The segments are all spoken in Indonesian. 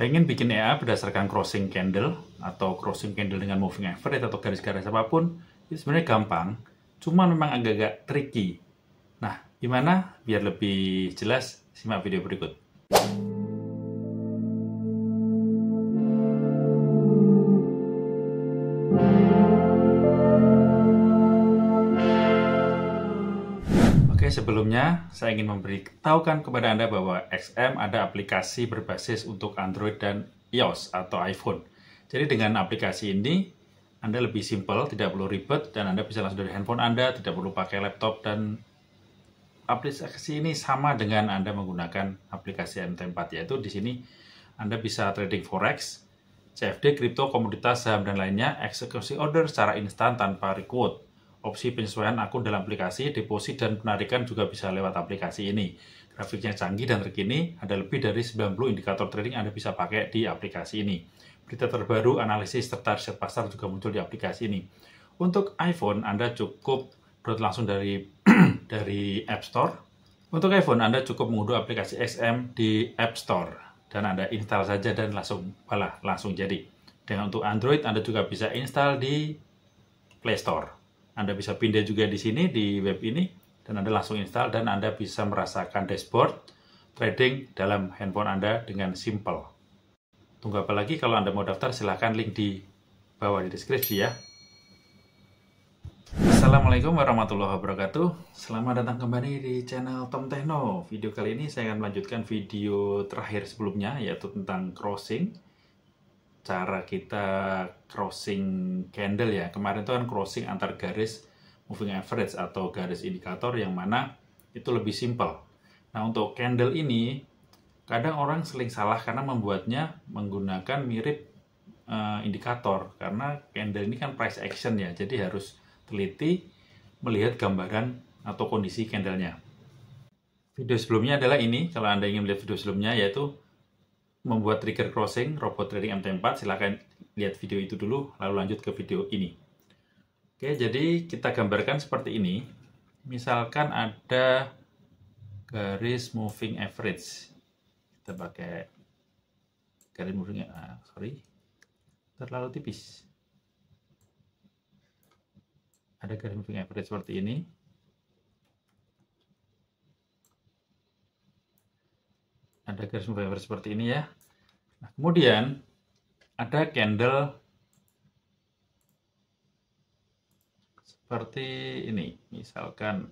pengen bikin EA berdasarkan crossing candle atau crossing candle dengan moving average atau garis-garis apapun itu ya sebenarnya gampang cuma memang agak-agak tricky nah gimana biar lebih jelas simak video berikut sebelumnya saya ingin memberitahukan kepada Anda bahwa XM ada aplikasi berbasis untuk Android dan iOS atau iPhone. Jadi dengan aplikasi ini, Anda lebih simple, tidak perlu ribet, dan Anda bisa langsung dari handphone Anda, tidak perlu pakai laptop, dan aplikasi ini sama dengan Anda menggunakan aplikasi MT4, yaitu di sini Anda bisa trading forex, CFD, kripto, komoditas, saham, dan lainnya, eksekusi order secara instan tanpa requote opsi penyesuaian akun dalam aplikasi, deposit, dan penarikan juga bisa lewat aplikasi ini. Grafiknya canggih dan terkini, ada lebih dari 90 indikator trading Anda bisa pakai di aplikasi ini. Berita terbaru, analisis, serta riset pasar juga muncul di aplikasi ini. Untuk iPhone, Anda cukup download langsung dari dari App Store. Untuk iPhone, Anda cukup mengunduh aplikasi XM di App Store dan Anda install saja dan langsung balah langsung jadi. Dengan untuk Android, Anda juga bisa install di Play Store. Anda bisa pindah juga di sini di web ini dan Anda langsung install dan Anda bisa merasakan dashboard trading dalam handphone Anda dengan simple. Tunggu apa lagi kalau Anda mau daftar silahkan link di bawah di deskripsi ya. Assalamualaikum warahmatullahi wabarakatuh Selamat datang kembali di channel Tom Techno Video kali ini saya akan melanjutkan video terakhir sebelumnya Yaitu tentang crossing cara kita crossing candle ya kemarin itu kan crossing antar garis moving average atau garis indikator yang mana itu lebih simple nah untuk candle ini kadang orang seling salah karena membuatnya menggunakan mirip uh, indikator karena candle ini kan price action ya jadi harus teliti melihat gambaran atau kondisi candlenya video sebelumnya adalah ini kalau anda ingin melihat video sebelumnya yaitu membuat trigger crossing robot trading MT4 silahkan lihat video itu dulu lalu lanjut ke video ini oke jadi kita gambarkan seperti ini misalkan ada garis moving average kita pakai garis moving average. Ah, sorry terlalu tipis ada garis moving average seperti ini ada garis membayar seperti ini ya nah, kemudian ada candle seperti ini misalkan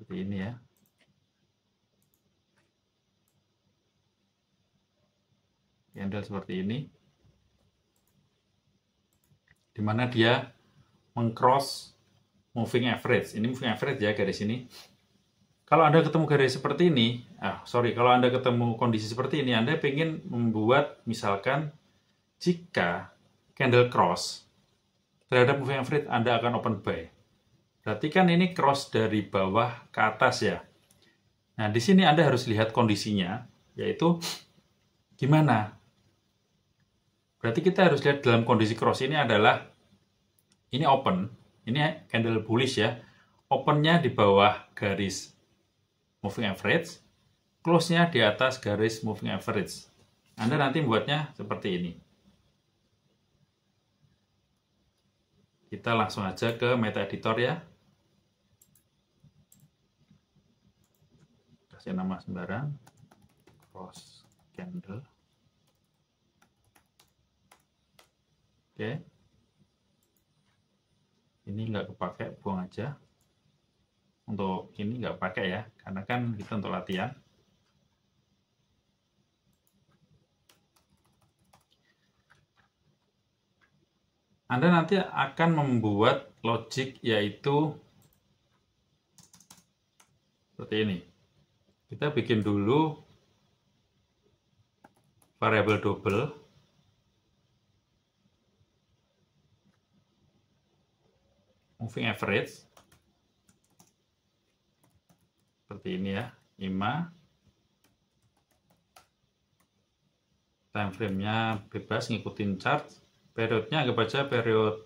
seperti ini ya candle seperti ini dimana dia mengcross moving average. Ini moving average ya garis ini. Kalau Anda ketemu garis seperti ini, ah sorry, kalau Anda ketemu kondisi seperti ini, Anda ingin membuat misalkan jika candle cross terhadap moving average Anda akan open buy. Berarti kan ini cross dari bawah ke atas ya. Nah, di sini Anda harus lihat kondisinya, yaitu gimana. Berarti kita harus lihat dalam kondisi cross ini adalah ini open, ini candle bullish ya, opennya di bawah garis moving average, close-nya di atas garis moving average. Anda nanti buatnya seperti ini. Kita langsung aja ke meta editor ya. Kasih nama sembarang. Cross candle. Oke. Okay ini nggak kepake buang aja untuk ini nggak pakai ya karena kan kita untuk latihan Anda nanti akan membuat logic yaitu seperti ini. Kita bikin dulu variable double moving average seperti ini ya IMA time frame-nya bebas ngikutin chart periodnya agak baca period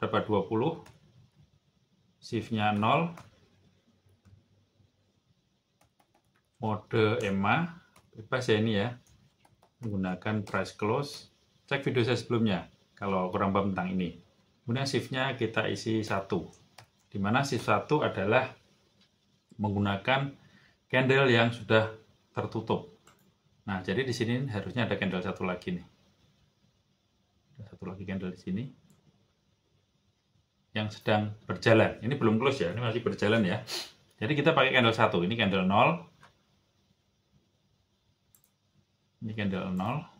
berapa 20 shift-nya 0 mode EMA bebas ya ini ya menggunakan price close cek video saya sebelumnya kalau kurang paham tentang ini Kemudian shiftnya kita isi satu, di mana shift satu adalah menggunakan candle yang sudah tertutup. Nah, jadi di sini harusnya ada candle satu lagi nih. Ada satu lagi candle di sini yang sedang berjalan. Ini belum close ya, ini masih berjalan ya. Jadi kita pakai candle satu, ini candle nol, ini candle nol.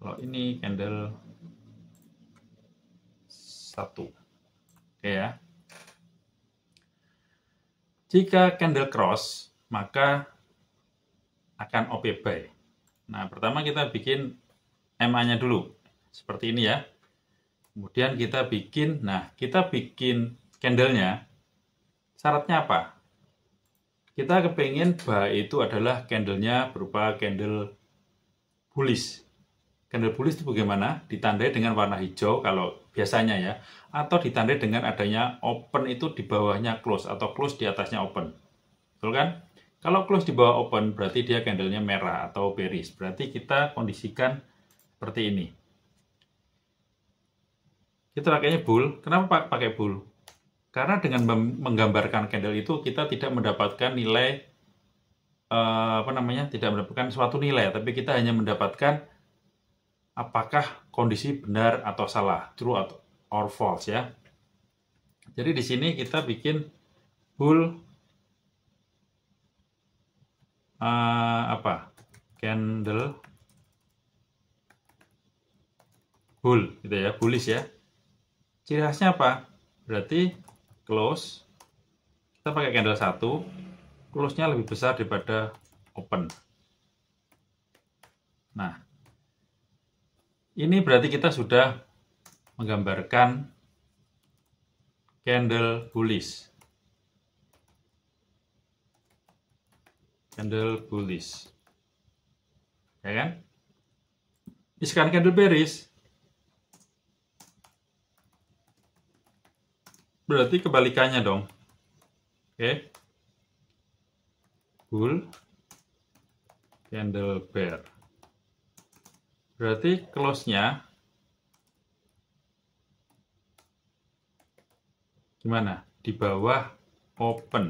kalau ini candle satu oke ya jika candle cross maka akan OP buy nah pertama kita bikin MA nya dulu seperti ini ya kemudian kita bikin nah kita bikin candlenya syaratnya apa kita kepengen bahwa itu adalah candlenya berupa candle bullish Candle bullish itu bagaimana? Ditandai dengan warna hijau kalau biasanya ya, atau ditandai dengan adanya open itu di bawahnya close atau close di atasnya open. Betul kan? Kalau close di bawah open berarti dia candlenya merah atau bearish. Berarti kita kondisikan seperti ini. Kita pakainya bull. Kenapa pakai bull? Karena dengan menggambarkan candle itu kita tidak mendapatkan nilai eh, apa namanya? Tidak mendapatkan suatu nilai, tapi kita hanya mendapatkan apakah kondisi benar atau salah, true atau or false ya. Jadi di sini kita bikin bool uh, apa? candle bull gitu ya, bullish ya. Ciri khasnya apa? Berarti close kita pakai candle 1, close-nya lebih besar daripada open. Nah, ini berarti kita sudah menggambarkan candle bullish. Candle bullish. Ya kan? Ini sekarang candle bearish. Berarti kebalikannya dong. Oke. Okay. Bull candle bear. Berarti close-nya gimana? Di bawah open.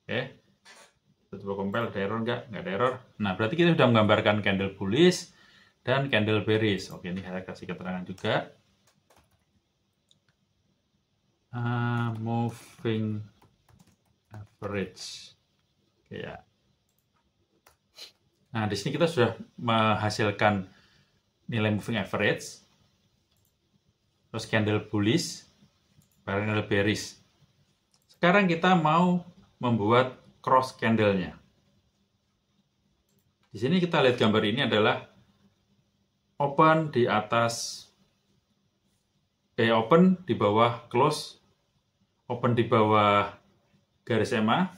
Oke. Okay. Kita coba compile, ada error nggak? Nggak ada error. Nah, berarti kita sudah menggambarkan candle bullish dan candle bearish. Oke, ini saya kasih keterangan juga. Uh, moving average. Oke okay, ya. Nah, di sini kita sudah menghasilkan nilai moving average, terus candle bullish, candle bearish. Sekarang kita mau membuat cross candlenya. Di sini kita lihat gambar ini adalah open di atas, eh open di bawah close, open di bawah garis EMA,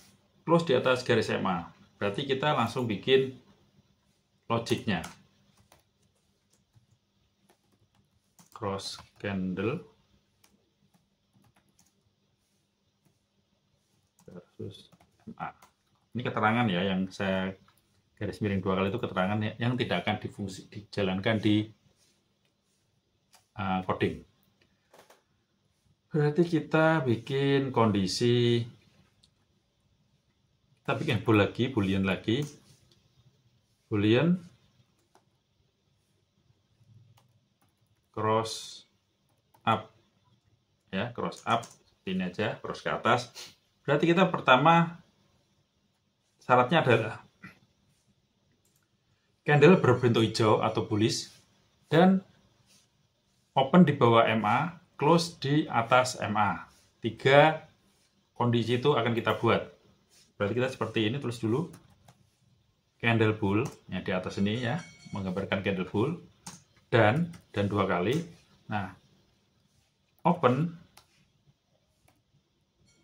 close di atas garis EMA. Berarti kita langsung bikin logiknya cross candle versus MA. Ini keterangan ya yang saya garis miring dua kali itu keterangan ya, yang tidak akan difungsi, dijalankan di uh, coding. Berarti kita bikin kondisi, kita bikin bool lagi, boolean lagi, boolean cross up ya cross up ini aja cross ke atas berarti kita pertama syaratnya adalah candle berbentuk hijau atau bullish dan open di bawah MA close di atas MA tiga kondisi itu akan kita buat berarti kita seperti ini terus dulu candle bull yang di atas ini ya menggambarkan candle bull dan dan dua kali nah open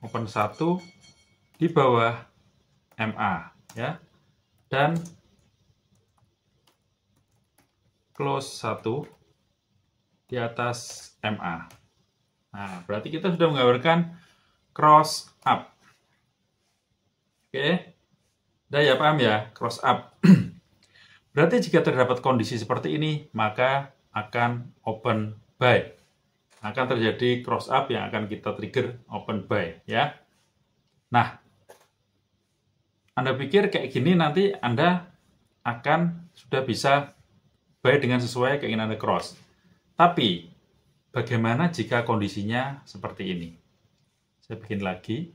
open satu di bawah MA ya dan close satu di atas MA nah berarti kita sudah menggambarkan cross up oke okay. Dah ya paham ya, cross up. Berarti jika terdapat kondisi seperti ini, maka akan open buy. Akan terjadi cross up yang akan kita trigger open buy ya. Nah, Anda pikir kayak gini nanti Anda akan sudah bisa buy dengan sesuai keinginan Anda cross. Tapi bagaimana jika kondisinya seperti ini? Saya bikin lagi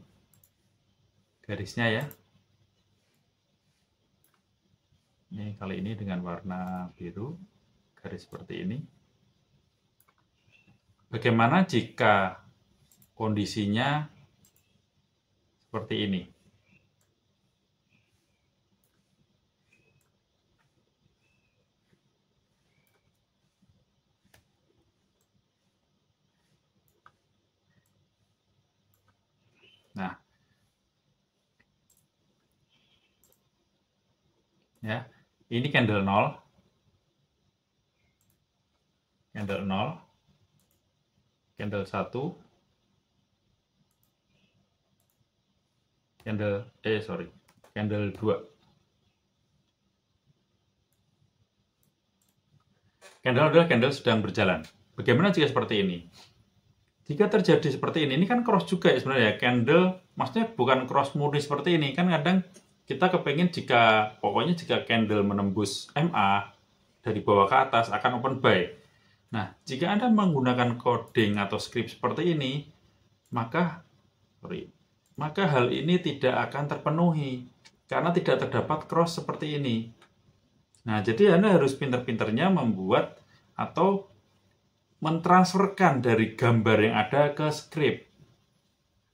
garisnya ya. ini kali ini dengan warna biru garis seperti ini bagaimana jika kondisinya seperti ini Nah, ya ini candle 0 candle 0 candle 1 candle eh sorry candle 2 candle adalah candle sedang berjalan bagaimana jika seperti ini jika terjadi seperti ini, ini kan cross juga ya sebenarnya. Candle, maksudnya bukan cross murni seperti ini. Kan kadang kita kepengen jika pokoknya jika candle menembus MA dari bawah ke atas akan open buy. Nah, jika Anda menggunakan coding atau script seperti ini, maka sorry, maka hal ini tidak akan terpenuhi karena tidak terdapat cross seperti ini. Nah, jadi Anda harus pintar-pintarnya membuat atau mentransferkan dari gambar yang ada ke script.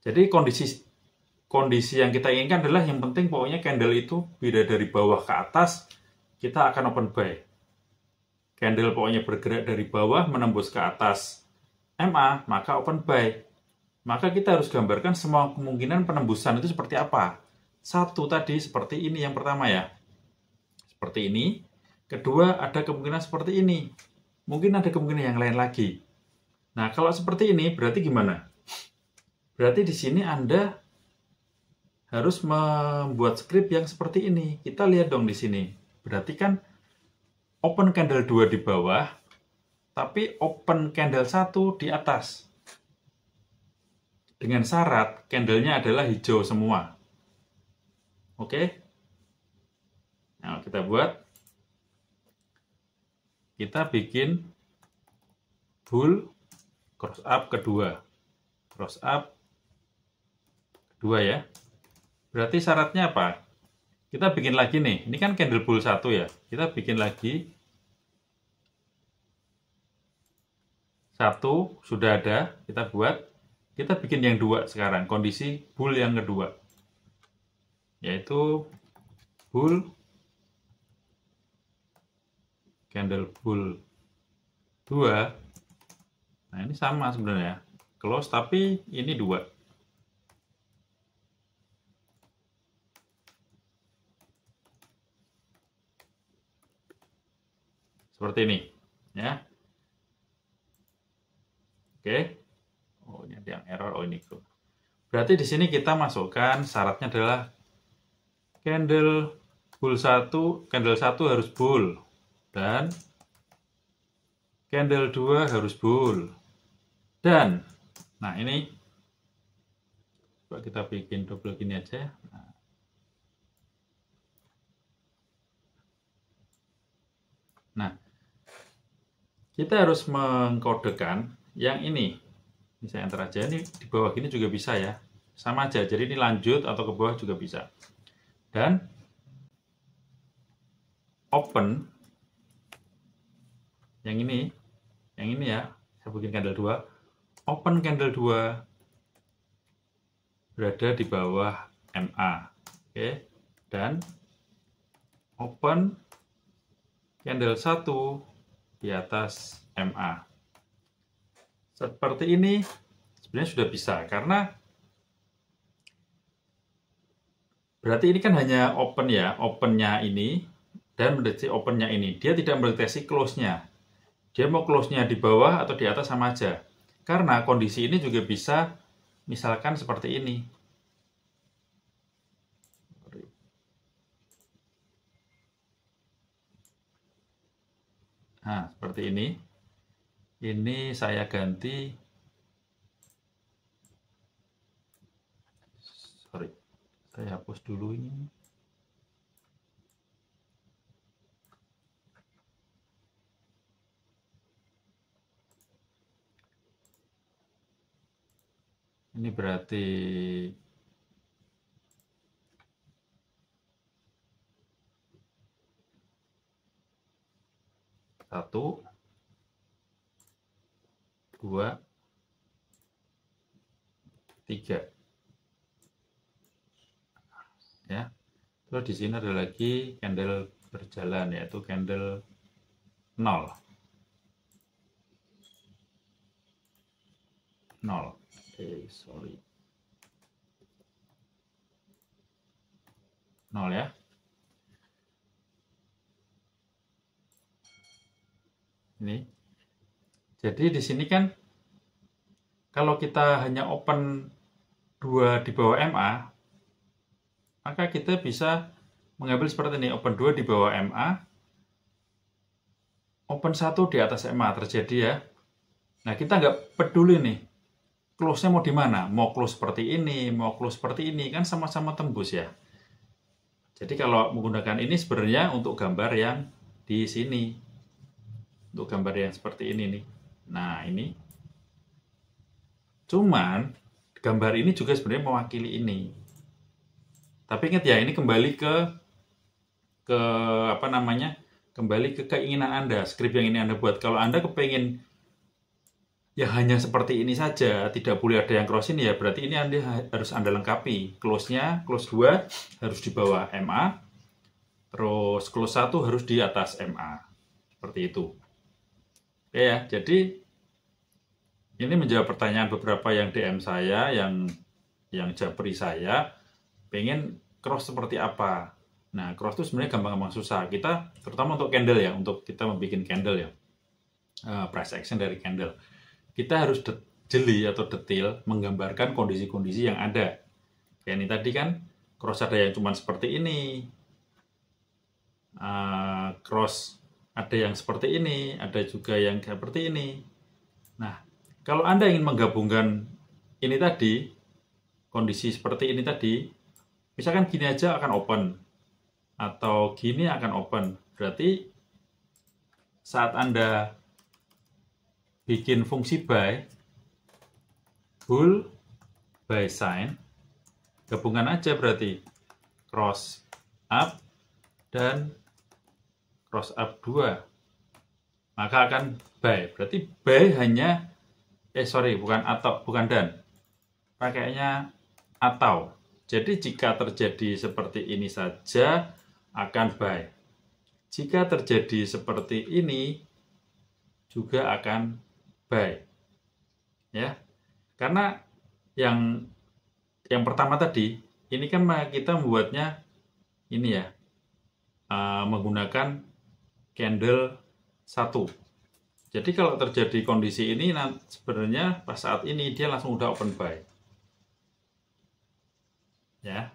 Jadi kondisi kondisi yang kita inginkan adalah yang penting pokoknya candle itu beda dari bawah ke atas kita akan open buy. Candle pokoknya bergerak dari bawah menembus ke atas MA, maka open buy. Maka kita harus gambarkan semua kemungkinan penembusan itu seperti apa. Satu tadi seperti ini yang pertama ya. Seperti ini. Kedua ada kemungkinan seperti ini. Mungkin ada kemungkinan yang lain lagi. Nah, kalau seperti ini berarti gimana? Berarti di sini Anda harus membuat script yang seperti ini. Kita lihat dong di sini. Berarti kan open candle 2 di bawah, tapi open candle 1 di atas. Dengan syarat candlenya adalah hijau semua. Oke? Nah, kita buat. Kita bikin bull cross up kedua. Cross up kedua ya. Berarti syaratnya apa? Kita bikin lagi nih. Ini kan candle bull satu ya. Kita bikin lagi. Satu sudah ada, kita buat. Kita bikin yang dua sekarang, kondisi bull yang kedua. Yaitu bull candle bull dua Nah, ini sama sebenarnya. Close tapi ini dua Seperti ini, ya. Oke. Oh, ini ada yang error. Oh, ini group. Berarti di sini kita masukkan syaratnya adalah candle bull satu, candle satu harus bull dan candle 2 harus bull. Dan nah ini coba kita bikin double gini aja. nah, nah kita harus mengkodekan yang ini ini saya enter aja ini di bawah gini juga bisa ya sama aja jadi ini lanjut atau ke bawah juga bisa dan open yang ini yang ini ya saya bikin candle 2 open candle 2 berada di bawah MA oke okay. dan open candle 1 di atas MA. Seperti ini sebenarnya sudah bisa karena berarti ini kan hanya open ya, opennya ini dan mendeteksi opennya ini. Dia tidak mendeteksi close-nya. Dia mau close-nya di bawah atau di atas sama aja. Karena kondisi ini juga bisa misalkan seperti ini. Nah, seperti ini. Ini saya ganti sorry. Saya hapus dulu ini. Ini berarti Satu, dua, tiga. Ya. Terus di sini ada lagi candle berjalan yaitu candle 0. 0. Oke, okay, sorry. 0 ya. Ini. Jadi di sini kan kalau kita hanya open 2 di bawah MA, maka kita bisa mengambil seperti ini, open 2 di bawah MA, open 1 di atas MA terjadi ya. Nah, kita nggak peduli nih, close-nya mau di mana? Mau close seperti ini, mau close seperti ini, kan sama-sama tembus ya. Jadi kalau menggunakan ini sebenarnya untuk gambar yang di sini untuk gambar yang seperti ini nih. Nah, ini. Cuman gambar ini juga sebenarnya mewakili ini. Tapi ingat ya, ini kembali ke ke apa namanya? Kembali ke keinginan Anda, skrip yang ini Anda buat. Kalau Anda kepengen ya hanya seperti ini saja, tidak boleh ada yang cross ini ya, berarti ini Anda harus Anda lengkapi. Close-nya, close 2 harus di bawah MA, terus close 1 harus di atas MA. Seperti itu. Oke Ya, jadi ini menjawab pertanyaan beberapa yang DM saya, yang yang japri saya, pengen cross seperti apa. Nah, cross itu sebenarnya gampang-gampang susah. Kita, terutama untuk candle ya, untuk kita membuat candle ya, uh, price action dari candle. Kita harus jeli atau detail menggambarkan kondisi-kondisi yang ada. Kayak ini tadi kan, cross ada yang cuma seperti ini, uh, cross ada yang seperti ini, ada juga yang seperti ini. Nah, kalau Anda ingin menggabungkan ini tadi, kondisi seperti ini tadi, misalkan gini aja akan open, atau gini akan open. Berarti saat Anda bikin fungsi by, bool by sign, gabungan aja berarti cross up dan cross up 2 maka akan buy berarti buy hanya eh sorry bukan atau bukan dan pakainya atau jadi jika terjadi seperti ini saja akan buy jika terjadi seperti ini juga akan buy ya karena yang yang pertama tadi ini kan kita membuatnya ini ya eh, menggunakan candle 1 jadi kalau terjadi kondisi ini sebenarnya pas saat ini dia langsung udah open buy ya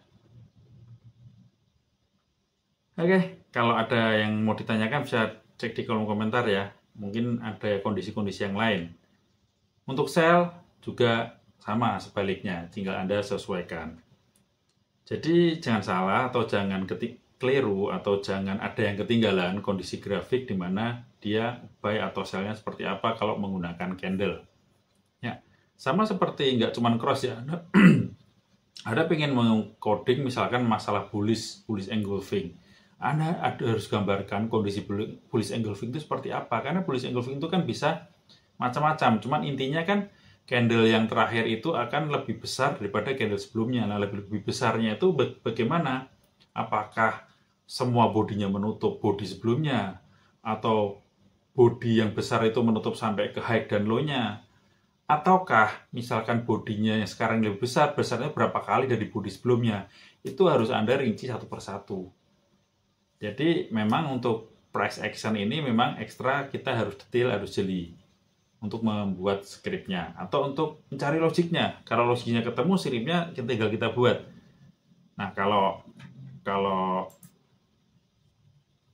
oke kalau ada yang mau ditanyakan bisa cek di kolom komentar ya mungkin ada kondisi-kondisi yang lain untuk sell juga sama sebaliknya tinggal anda sesuaikan jadi jangan salah atau jangan ketik keliru atau jangan ada yang ketinggalan kondisi grafik di mana dia buy atau sellnya seperti apa kalau menggunakan candle. Ya, sama seperti nggak cuma cross ya. Anda, pengen mengcoding misalkan masalah bullish bullish engulfing. Anda ada harus gambarkan kondisi bullish engulfing itu seperti apa karena bullish engulfing itu kan bisa macam-macam. Cuman intinya kan candle yang terakhir itu akan lebih besar daripada candle sebelumnya. Nah, lebih, lebih besarnya itu bagaimana? Apakah semua bodinya menutup bodi sebelumnya atau bodi yang besar itu menutup sampai ke high dan low-nya ataukah misalkan bodinya yang sekarang lebih besar besarnya berapa kali dari bodi sebelumnya itu harus Anda rinci satu persatu jadi memang untuk price action ini memang ekstra kita harus detail harus jeli untuk membuat skripnya atau untuk mencari logiknya kalau logiknya ketemu skripnya kita tinggal kita buat nah kalau kalau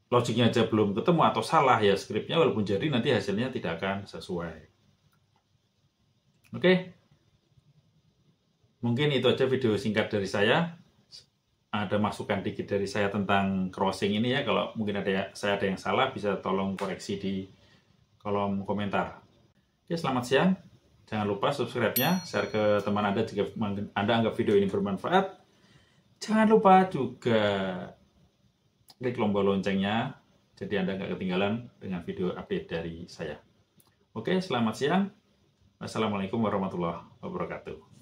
logiknya aja belum ketemu atau salah ya skripnya walaupun jadi nanti hasilnya tidak akan sesuai. Oke. Mungkin itu aja video singkat dari saya. Ada masukan dikit dari saya tentang crossing ini ya. Kalau mungkin ada yang, saya ada yang salah bisa tolong koreksi di kolom komentar. Oke, selamat siang. Jangan lupa subscribe-nya, share ke teman Anda jika Anda anggap video ini bermanfaat. Jangan lupa juga klik tombol loncengnya, jadi Anda nggak ketinggalan dengan video update dari saya. Oke, selamat siang. Assalamualaikum warahmatullahi wabarakatuh.